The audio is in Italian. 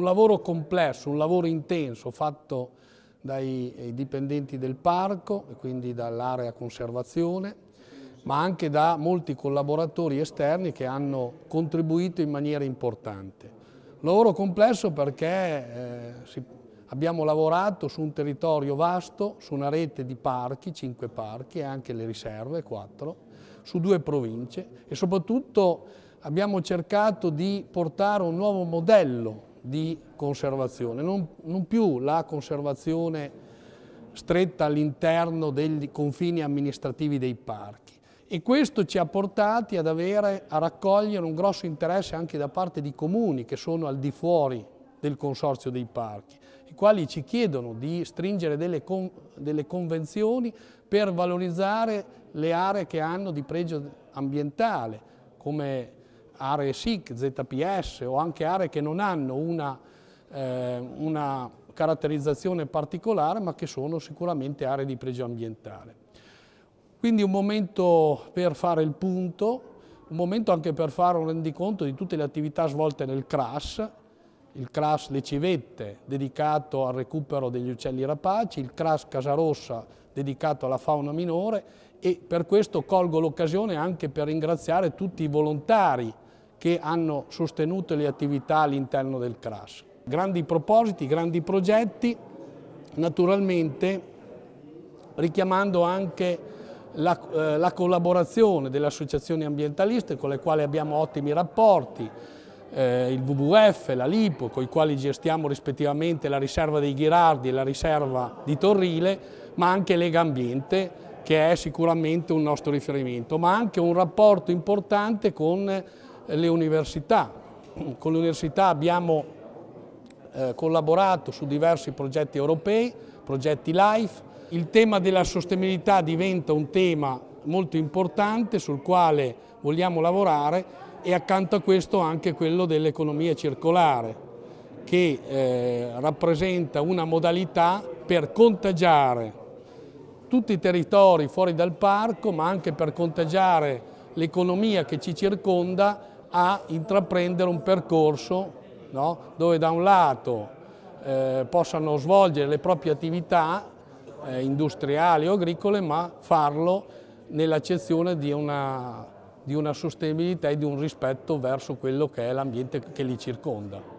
Un lavoro complesso, un lavoro intenso fatto dai eh, dipendenti del parco e quindi dall'area conservazione, ma anche da molti collaboratori esterni che hanno contribuito in maniera importante. Lavoro complesso perché eh, si, abbiamo lavorato su un territorio vasto, su una rete di parchi, cinque parchi e anche le riserve, quattro, su due province e soprattutto abbiamo cercato di portare un nuovo modello di conservazione, non, non più la conservazione stretta all'interno dei confini amministrativi dei parchi e questo ci ha portati ad avere, a raccogliere un grosso interesse anche da parte di comuni che sono al di fuori del consorzio dei parchi, i quali ci chiedono di stringere delle, con, delle convenzioni per valorizzare le aree che hanno di pregio ambientale, come aree SIC, ZPS o anche aree che non hanno una, eh, una caratterizzazione particolare ma che sono sicuramente aree di pregio ambientale. Quindi un momento per fare il punto, un momento anche per fare un rendiconto di tutte le attività svolte nel CRAS, il CRAS Le Civette dedicato al recupero degli uccelli rapaci, il CRAS Casarossa dedicato alla fauna minore e per questo colgo l'occasione anche per ringraziare tutti i volontari che hanno sostenuto le attività all'interno del CRAS. Grandi propositi, grandi progetti, naturalmente richiamando anche la, eh, la collaborazione delle associazioni ambientaliste con le quali abbiamo ottimi rapporti, eh, il WWF, la LIPO, con i quali gestiamo rispettivamente la riserva dei Ghirardi e la riserva di Torrile, ma anche Lega Ambiente, che è sicuramente un nostro riferimento, ma anche un rapporto importante con le università. Con le università abbiamo eh, collaborato su diversi progetti europei, progetti LIFE. Il tema della sostenibilità diventa un tema molto importante sul quale vogliamo lavorare e accanto a questo anche quello dell'economia circolare che eh, rappresenta una modalità per contagiare tutti i territori fuori dal parco ma anche per contagiare l'economia che ci circonda a intraprendere un percorso no? dove da un lato eh, possano svolgere le proprie attività eh, industriali o agricole ma farlo nell'accezione di di una sostenibilità e di un rispetto verso quello che è l'ambiente che li circonda.